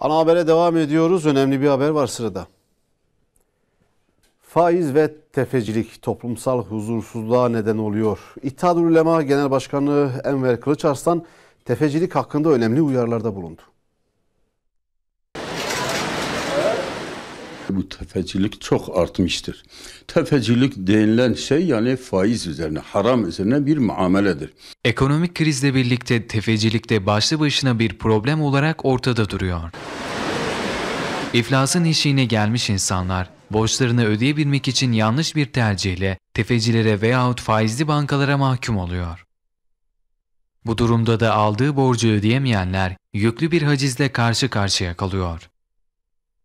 Ana habere devam ediyoruz. Önemli bir haber var sırada. Faiz ve tefecilik toplumsal huzursuzluğa neden oluyor. İttihad Ulema Genel Başkanı Enver Kılıçarslan tefecilik hakkında önemli uyarılarda bulundu. ki bu tefecilik çok artmıştır. Tefecilik denilen şey yani faiz üzerine, haram üzerine bir muameledir. Ekonomik krizle birlikte tefecilik de başlı başına bir problem olarak ortada duruyor. İflasın eşiğine gelmiş insanlar, borçlarını ödeyebilmek için yanlış bir tercihle tefecilere veyahut faizli bankalara mahkum oluyor. Bu durumda da aldığı borcu ödeyemeyenler yüklü bir hacizle karşı karşıya kalıyor.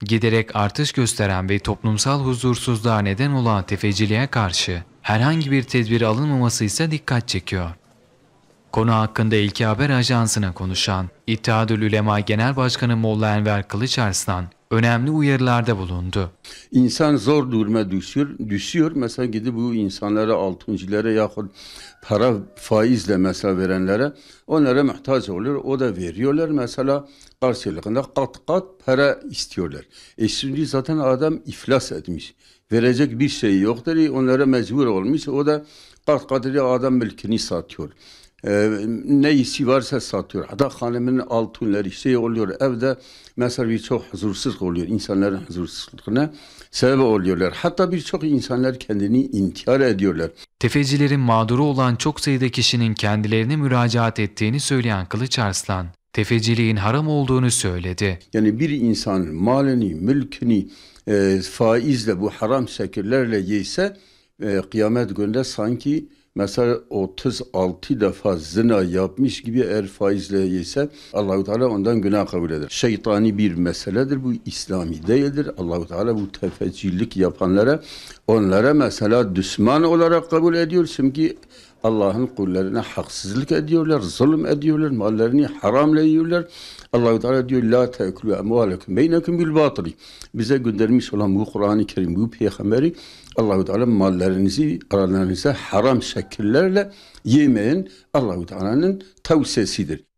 Giderek artış gösteren ve toplumsal huzursuzluğa neden olan tefeciliğe karşı herhangi bir tedbir alınmaması ise dikkat çekiyor. Konu hakkında İlki Haber Ajansı'na konuşan İttihadül ulema Genel Başkanı Molla Enver Kılıçarslan, önemli uyarılarda bulundu. İnsan zor duruma düşüyor. düşüyor. Mesela gidip bu insanlara, altıncılara yahut para faizle mesela verenlere onlara muhtaç oluyor. O da veriyorlar mesela karşılığında kat kat para istiyorlar. E şimdi zaten adam iflas etmiş. Verecek bir şey yoktur. Onlara mecbur olmuş. O da kat kadri adam mülkini satıyor e, ee, neyisi varsa satıyor. Hatta hanımın altınları şey oluyor. Evde mesela birçok huzursuz oluyor. İnsanların huzursuzluğuna sebep oluyorlar. Hatta birçok insanlar kendini intihar ediyorlar. Tefecilerin mağduru olan çok sayıda kişinin kendilerine müracaat ettiğini söyleyen Kılıç Arslan, tefeciliğin haram olduğunu söyledi. Yani bir insan malını, mülkünü e, faizle bu haram şekillerle yiyse e, kıyamet günde sanki mesela 36 defa zina yapmış gibi eğer faizle yese Allahu Teala ondan günah kabul eder. Şeytani bir meseledir bu İslami değildir. Allahu Teala bu tefecillik yapanlara onlara mesela düşman olarak kabul ediyor çünkü Allah'ın kullarına haksızlık ediyorlar, zulüm ediyorlar, mallarını haramla yiyorlar. Allahu Teala diyor la te'kulu emvalekum beynekum bil batili. Bize göndermiş olan bu Kur'an-ı Kerim, bu peygamberi Allahu Teala mallarınızı aralarınıza haram şekillerle yemeyin. Allahu Teala'nın tavsiyesidir.